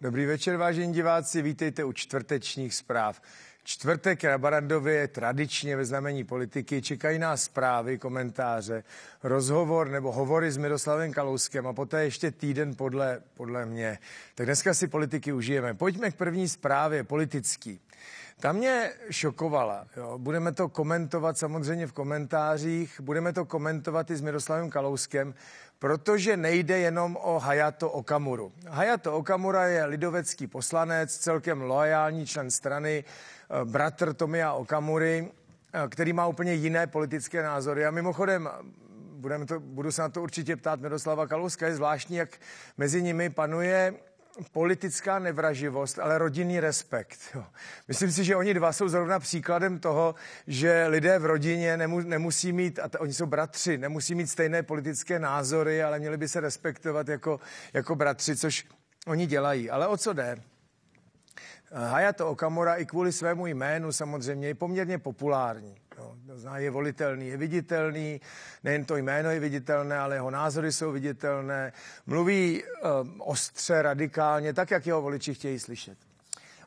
Dobrý večer, vážení diváci, vítejte u čtvrtečních zpráv. Čtvrtek na Barandově je tradičně ve znamení politiky. Čekají nás zprávy, komentáře, rozhovor nebo hovory s Miroslavem Kalouskem a poté ještě týden podle, podle mě. Tak dneska si politiky užijeme. Pojďme k první zprávě, politický. Ta mě šokovala. Jo. Budeme to komentovat samozřejmě v komentářích, budeme to komentovat i s Miroslavem Kalouskem, protože nejde jenom o Hayato Okamuru. Hayato Okamura je lidovecký poslanec, celkem loajální člen strany, eh, bratr Tomia Okamury, eh, který má úplně jiné politické názory. A mimochodem, budeme to, budu se na to určitě ptát Miroslava Kalouska, je zvláštní, jak mezi nimi panuje politická nevraživost, ale rodinný respekt. Jo. Myslím si, že oni dva jsou zrovna příkladem toho, že lidé v rodině nemu, nemusí mít, a t- oni jsou bratři, nemusí mít stejné politické názory, ale měli by se respektovat jako, jako bratři, což oni dělají. Ale o co jde? Hayato Okamura i kvůli svému jménu samozřejmě je poměrně populární. Jo. No, to je volitelný, je viditelný, nejen to jméno je viditelné, ale jeho názory jsou viditelné, mluví um, ostře, radikálně, tak, jak jeho voliči chtějí slyšet.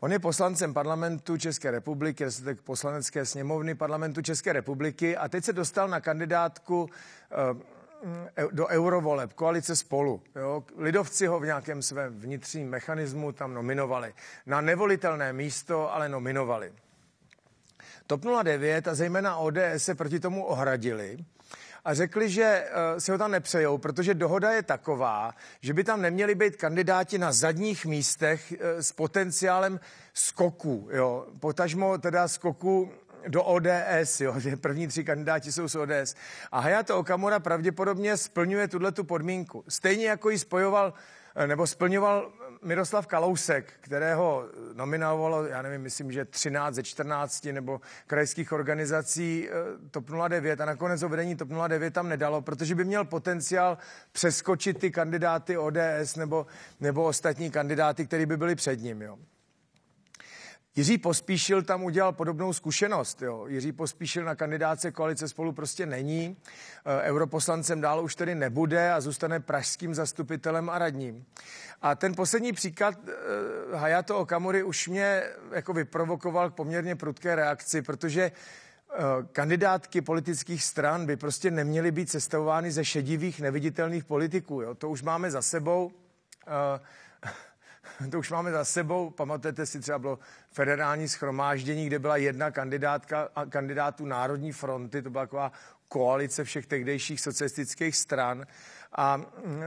On je poslancem parlamentu České republiky, tak poslanecké sněmovny parlamentu České republiky a teď se dostal na kandidátku um, do eurovoleb, koalice spolu. Jo? Lidovci ho v nějakém svém vnitřním mechanismu tam nominovali. Na nevolitelné místo, ale nominovali. TOP 09 a zejména ODS se proti tomu ohradili a řekli, že eh, si ho tam nepřejou, protože dohoda je taková, že by tam neměli být kandidáti na zadních místech eh, s potenciálem skoku, jo, potažmo teda skoku do ODS, jo, že první tři kandidáti jsou z ODS. A Hayato Okamura pravděpodobně splňuje tuhle tu podmínku. Stejně jako ji spojoval eh, nebo splňoval Miroslav Kalousek, kterého nominovalo, já nevím, myslím, že 13 ze 14 nebo krajských organizací eh, TOP 09 a nakonec o vedení TOP 09 tam nedalo, protože by měl potenciál přeskočit ty kandidáty ODS nebo, nebo ostatní kandidáty, který by byli před ním. Jo. Jiří Pospíšil tam udělal podobnou zkušenost. Jo. Jiří Pospíšil na kandidáce koalice spolu prostě není. E, europoslancem dál už tedy nebude a zůstane pražským zastupitelem a radním. A ten poslední příklad e, Hayato Okamury už mě jako vyprovokoval k poměrně prudké reakci, protože e, kandidátky politických stran by prostě neměly být sestavovány ze šedivých, neviditelných politiků. Jo. To už máme za sebou. to už máme za sebou. Pamatujete si, třeba bylo federální schromáždění, kde byla jedna kandidátka a kandidátů Národní fronty, to byla taková koalice všech tehdejších socialistických stran a mm,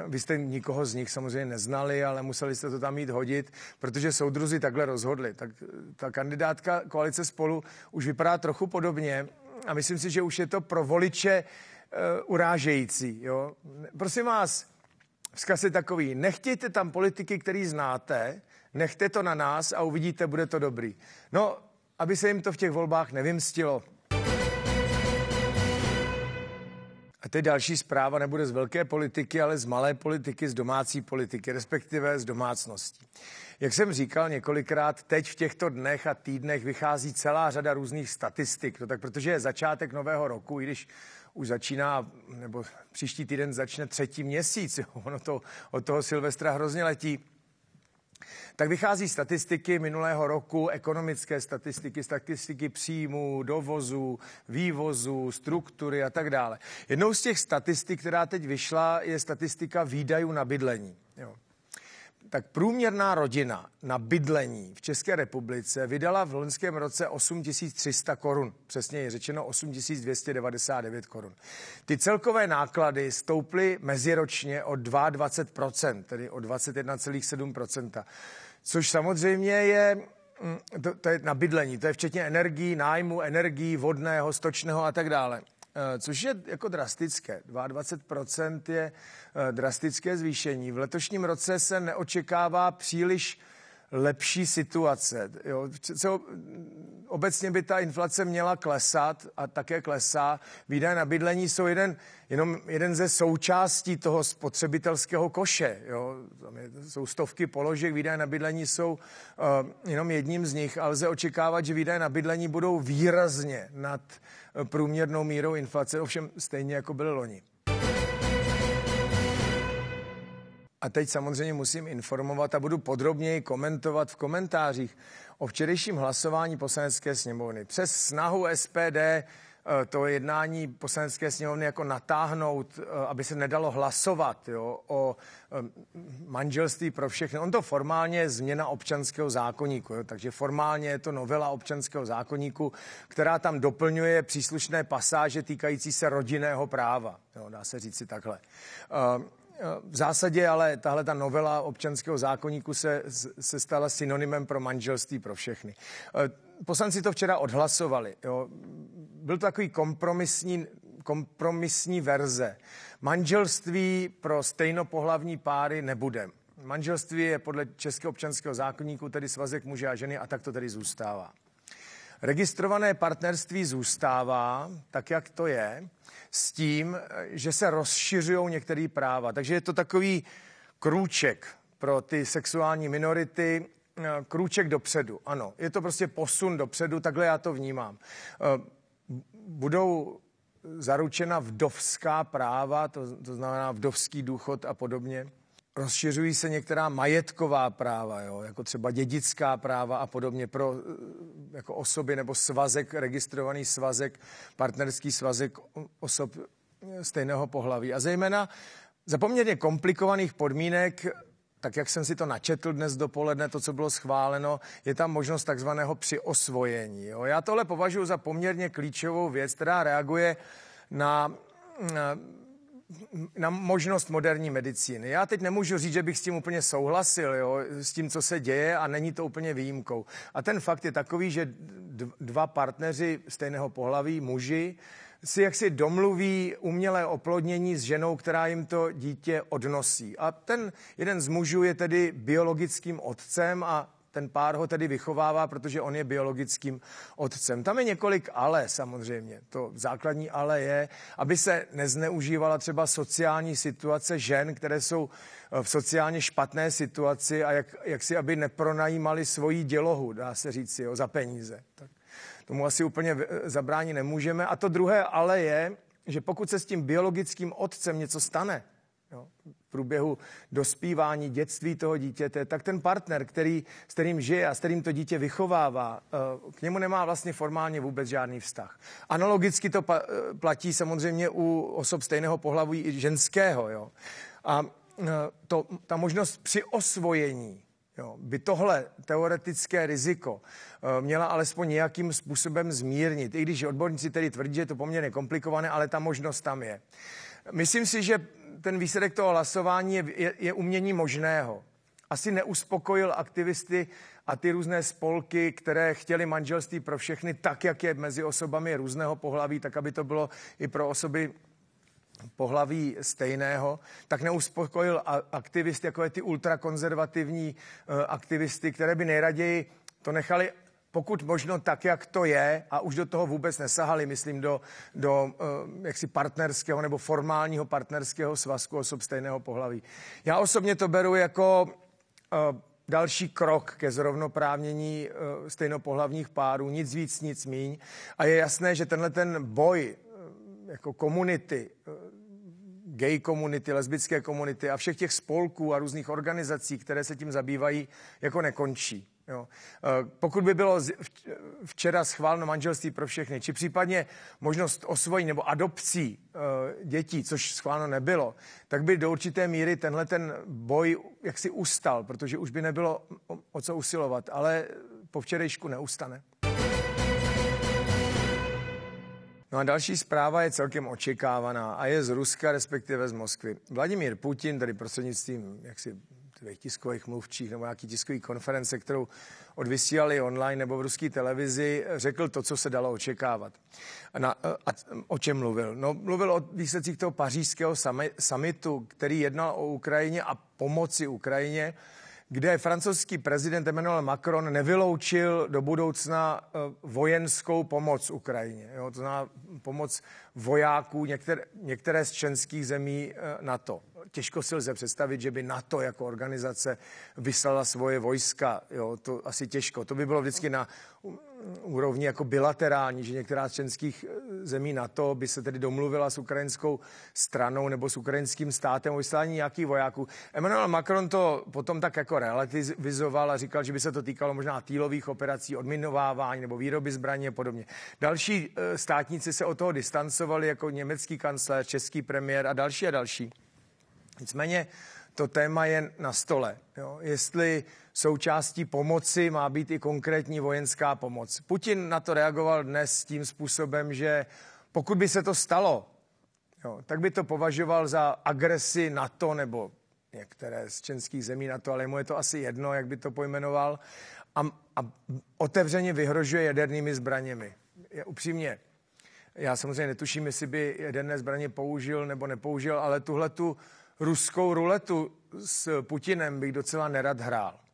vy jste nikoho z nich samozřejmě neznali, ale museli jste to tam jít hodit, protože soudruzi takhle rozhodli. Tak eh, ta kandidátka koalice spolu už vypadá trochu podobně a myslím si, že už je to pro voliče uh, urážející. Jo? Prosím vás, Vzkaz je takový, nechtějte tam politiky, který znáte, nechte to na nás a uvidíte, bude to dobrý. No, aby se jim to v těch volbách nevymstilo. A teď další zpráva nebude z velké politiky, ale z malé politiky, z domácí politiky, respektive z domácností. Jak jsem říkal několikrát, teď v těchto dnech a týdnech vychází celá řada různých statistik, no tak protože je začátek nového roku, i když už začíná, nebo příští týden začne třetí měsíc, jo, ono to od toho Silvestra hrozně letí. Tak vychází statistiky minulého roku, ekonomické statistiky, statistiky příjmů, dovozů, vývozů, struktury a tak dále. Jednou z těch statistik, která teď vyšla, je statistika výdajů na bydlení. Jo tak průměrná rodina na bydlení v České republice vydala v loňském roce 8300 korun. Přesně je řečeno 8299 korun. Ty celkové náklady stouply meziročně o 22%, tedy o 21,7%. Což samozřejmě je mm, to, to je na bydlení, to je včetně energií, nájmu, energií, vodného, stočného a tak dále. Eh, což je jako drastické. 22% je eh, drastické zvýšení. V letošním roce se neočekává příliš lepší situace. Jo. Co, obecně by ta inflace měla klesat a také klesá. Výdaje na bydlení jsou jeden, jenom jeden ze součástí toho spotřebitelského koše. Jo. Tam je, jsou stovky položek, výdaje na bydlení jsou uh, jenom jedním z nich a lze očekávat, že výdaje na bydlení budou výrazně nad eh, průměrnou mírou inflace, ovšem stejně jako byly loni. A teď samozřejmě musím informovat a budu podrobněji komentovat v komentářích o včerejším hlasování poslanecké sněmovny. Přes snahu SPD eh, to jednání poslanecké sněmovny jako natáhnout, eh, aby se nedalo hlasovat jo, o eh, manželství pro všechny. On to formálně je změna občanského zákoníku, jo, takže formálně je to novela občanského zákoníku, která tam doplňuje příslušné pasáže týkající se rodinného práva. Jo, dá se říci takhle v zásadě ale tahle ta novela občanského zákoníku se, se stala synonymem pro manželství pro všechny. Eh, poslanci to včera odhlasovali. Jo. Byl to takový kompromisní, kompromisní verze. Manželství pro stejnopohlavní páry nebude. Manželství je podle Českého občanského zákonníku tedy svazek muže a ženy a tak to tedy zůstává. Registrované partnerství zůstává tak, jak to je, s tím, že se rozšiřují některé práva. Takže je to takový krůček pro ty sexuální minority, eh, krůček dopředu. Ano, je to prostě posun dopředu, takhle já to vnímám. Eh, budou zaručena vdovská práva, to, to znamená vdovský důchod a podobně rozšiřují se některá majetková práva, jo, jako třeba dědická práva a podobně pro eh, jako osoby nebo svazek, registrovaný svazek, partnerský svazek osob eh, stejného pohlaví. A zejména za poměrně komplikovaných podmínek tak jak jsem si to načetl dnes dopoledne, to, co bylo schváleno, je tam možnost takzvaného přiosvojení. Jo. Já tohle považuji za poměrně klíčovou věc, která reaguje na, na eh, na možnost moderní medicíny. Já teď nemůžu říct, že bych s tím úplně souhlasil, jo, s tím, co se děje a není to úplně výjimkou. A ten fakt je takový, že dva partneři stejného pohlaví, muži, si jaksi domluví umělé oplodnění s ženou, která jim to dítě odnosí. A ten jeden z mužů je tedy biologickým otcem a ten pár ho tedy vychovává, protože on je biologickým otcem. Tam je několik ale samozřejmě. To základní ale je, aby se nezneužívala třeba sociální situace žen, které jsou eh, v sociálně špatné situaci a jak, jak si, aby nepronajímali svoji dělohu, dá se říct, jo, za peníze. Tak tomu asi úplně eh, zabránit nemůžeme. A to druhé ale je, že pokud se s tím biologickým otcem něco stane, jo, v průběhu dospívání, dětství toho dítěte, tak ten partner, který, s kterým žije a s kterým to dítě vychovává, eh, k němu nemá vlastně formálně vůbec žádný vztah. Analogicky to eh, platí samozřejmě u osob stejného pohlaví i ženského. Jo. A eh, to, ta možnost při osvojení jo, by tohle teoretické riziko měla alespoň nějakým způsobem zmírnit, i když odborníci tedy tvrdí, že je to poměrně komplikované, ale ta možnost tam je. Myslím si, že ten výsledek toho hlasování je, je, je umění možného. Asi neuspokojil aktivisty a ty různé spolky, které chtěly manželství pro všechny, tak jak je mezi osobami různého pohlaví, tak aby to bylo i pro osoby pohlaví stejného, tak neuspokojil aktivist, jako je ty ultrakonzervativní eh, aktivisty, které by nejraději to nechali pokud možno tak, jak to je, a už do toho vůbec nesahali, myslím, do, do eh, jaksi partnerského nebo formálního partnerského svazku osob stejného pohlaví. Já osobně to beru jako eh, další krok ke zrovnoprávnění eh, stejnopohlavních párů, nic víc, nic míň. A je jasné, že tenhle ten boj jako komunity, gay komunity, lesbické komunity a všech těch spolků a různých organizací, které se tím zabývají, jako nekončí. Jo. Eh, pokud by bylo včera schváleno manželství pro všechny, či případně možnost osvojení nebo adopcí eh, dětí, což schváleno nebylo, tak by do určité míry tenhle ten boj jaksi ustal, protože už by nebylo o co usilovat, ale po včerejšku neustane. No a další zpráva je celkem očekávaná a je z Ruska, respektive z Moskvy. Vladimír Putin, tady prostřednictvím jaksi takových tiskových mluvčích nebo nějaký tiskový konference, kterou odvysílali online nebo v ruské televizi, řekl to, co se dalo očekávat. Na, a o čem mluvil? No, mluvil o výsledcích toho pařížského samitu, který jednal o Ukrajině a pomoci Ukrajině, kde francouzský prezident Emmanuel Macron nevyloučil do budoucna eh, vojenskou pomoc Ukrajině. Jo, to znamená pomoc vojáků některé, některé z členských zemí eh, NATO těžko si lze představit, že by NATO jako organizace vyslala svoje vojska. Jo, to asi těžko. To by bylo vždycky na úrovni jako bilaterální, že některá z členských e, zemí NATO by se tedy domluvila s ukrajinskou stranou nebo s ukrajinským státem o vyslání nějakých vojáků. Emmanuel Macron to potom tak jako relativizoval a říkal, že by se to týkalo možná týlových operací, odminovávání nebo výroby zbraní a podobně. Další e, státníci se od toho distancovali jako německý kancler, český premiér a další a další. Nicméně to téma je na stole. Jo. Jestli součástí pomoci má být i konkrétní vojenská pomoc. Putin na to reagoval dnes tím způsobem, že pokud by se to stalo, jo, tak by to považoval za agresi NATO nebo některé z českých zemí na to, ale mu je to asi jedno, jak by to pojmenoval, a, a otevřeně vyhrožuje jadernými zbraněmi. Je upřímně, já samozřejmě netuším, jestli by jaderné zbraně použil nebo nepoužil, ale tuhle tu ruskou ruletu s Putinem bych docela nerad hrál.